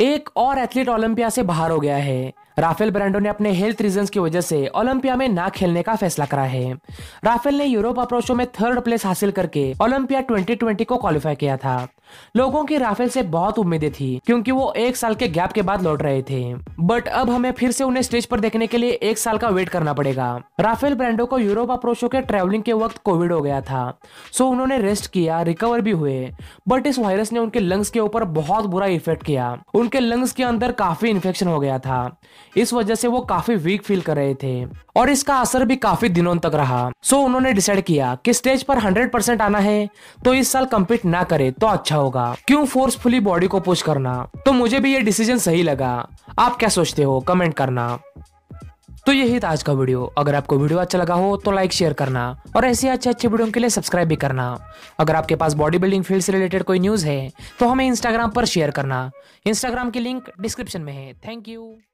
एक और athlete Olympia से बाहर हो गया है राफेल ब्रांडो ने अपने हेल्थ रीजन की वजह से ओलंपिया में ना खेलने का फैसला करा है राफेल ने यूरोप अप्रोचो में थर्ड प्लेस हासिल करके ओलंपिया 2020 को क्वालिफाई किया था लोगों की राफेल से बहुत उम्मीदें थी क्योंकि वो एक साल के गैप के बाद लौट रहे थे बट अब हमें फिर से उन्हें स्टेज पर देखने के लिए एक साल का वेट करना पड़ेगा राफेल ब्रांडो को यूरोप अप्रोशो के ट्रेवलिंग के वक्त कोविड हो गया था सो उन्होंने रेस्ट किया रिकवर भी हुए बट इस वायरस ने उनके लंग्स के ऊपर बहुत बुरा इफेक्ट किया उनके लंग्स के अंदर काफी इन्फेक्शन हो गया था इस वजह से वो काफी वीक फील कर रहे थे और इसका असर भी काफी दिनों तक रहा सो उन्होंने डिसाइड किया कि स्टेज पर हंड्रेड आना है तो इस साल कम्पीट ना करे तो अच्छा होगा क्यों फोर्सफुली बॉडी को पुश करना तो मुझे भी ये डिसीजन सही लगा आप क्या सोचते हो कमेंट करना तो यही था आज का वीडियो अगर आपको वीडियो अच्छा लगा हो तो लाइक शेयर करना और ऐसे अच्छे अच्छे वीडियो के लिए सब्सक्राइब भी करना अगर आपके पास बॉडी बिल्डिंग फील्ड से रिलेटेड कोई न्यूज़ है तो हमें इंस्टाग्राम पर शेयर करना इंस्टाग्राम की लिंक डिस्क्रिप्शन में है थैंक यू